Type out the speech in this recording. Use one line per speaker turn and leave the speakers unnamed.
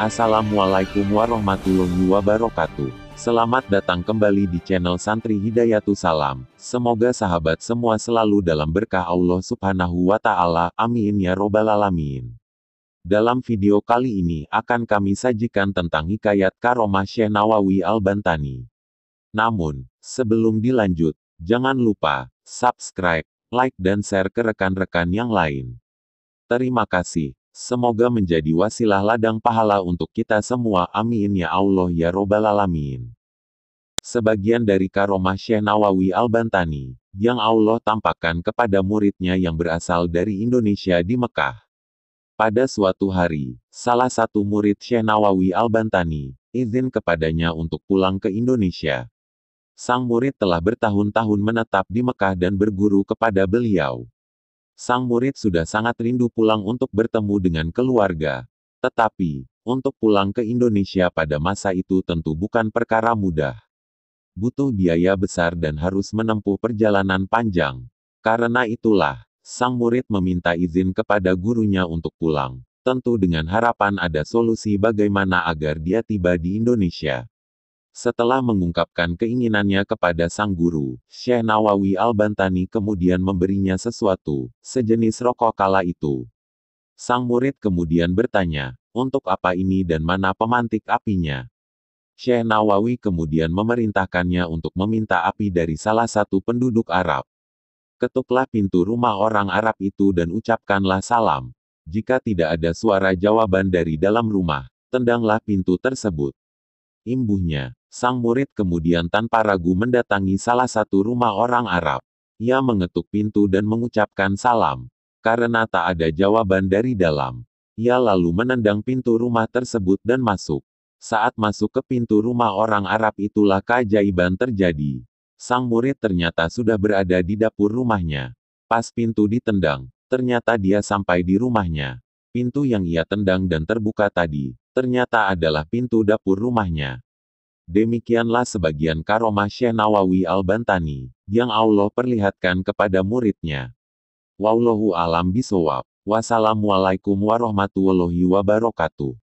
Assalamualaikum warahmatullahi wabarakatuh. Selamat datang kembali di channel Santri Hidayatu Salam. Semoga sahabat semua selalu dalam berkah Allah Subhanahu wa taala. Amin ya robbal alamin. Dalam video kali ini akan kami sajikan tentang hikayat karomah Syekh Nawawi Al-Bantani. Namun, sebelum dilanjut, jangan lupa subscribe, like dan share ke rekan-rekan yang lain. Terima kasih semoga menjadi wasilah ladang pahala untuk kita semua. Amin ya Allah ya Robbal Alamin. Sebagian dari karomah Syekh Nawawi Al-Bantani, yang Allah tampakkan kepada muridnya yang berasal dari Indonesia di Mekah. Pada suatu hari, salah satu murid Syekh Nawawi Al-Bantani, izin kepadanya untuk pulang ke Indonesia. Sang murid telah bertahun-tahun menetap di Mekah dan berguru kepada beliau sang murid sudah sangat rindu pulang untuk bertemu dengan keluarga. Tetapi, untuk pulang ke Indonesia pada masa itu tentu bukan perkara mudah. Butuh biaya besar dan harus menempuh perjalanan panjang. Karena itulah, sang murid meminta izin kepada gurunya untuk pulang, tentu dengan harapan ada solusi bagaimana agar dia tiba di Indonesia. Setelah mengungkapkan keinginannya kepada sang guru, Syekh Nawawi Al-Bantani kemudian memberinya sesuatu, sejenis rokok kala itu. Sang murid kemudian bertanya, untuk apa ini dan mana pemantik apinya? Syekh Nawawi kemudian memerintahkannya untuk meminta api dari salah satu penduduk Arab. Ketuklah pintu rumah orang Arab itu dan ucapkanlah salam. Jika tidak ada suara jawaban dari dalam rumah, tendanglah pintu tersebut imbuhnya. Sang murid kemudian tanpa ragu mendatangi salah satu rumah orang Arab. Ia mengetuk pintu dan mengucapkan salam. Karena tak ada jawaban dari dalam. Ia lalu menendang pintu rumah tersebut dan masuk. Saat masuk ke pintu rumah orang Arab itulah keajaiban terjadi. Sang murid ternyata sudah berada di dapur rumahnya. Pas pintu ditendang, ternyata dia sampai di rumahnya. Pintu yang ia tendang dan terbuka tadi, ternyata adalah pintu dapur rumahnya. Demikianlah sebagian karomah Syekh Nawawi Al-Bantani, yang Allah perlihatkan kepada muridnya. Wallahu alam bisawab. Wassalamualaikum warahmatullahi wabarakatuh.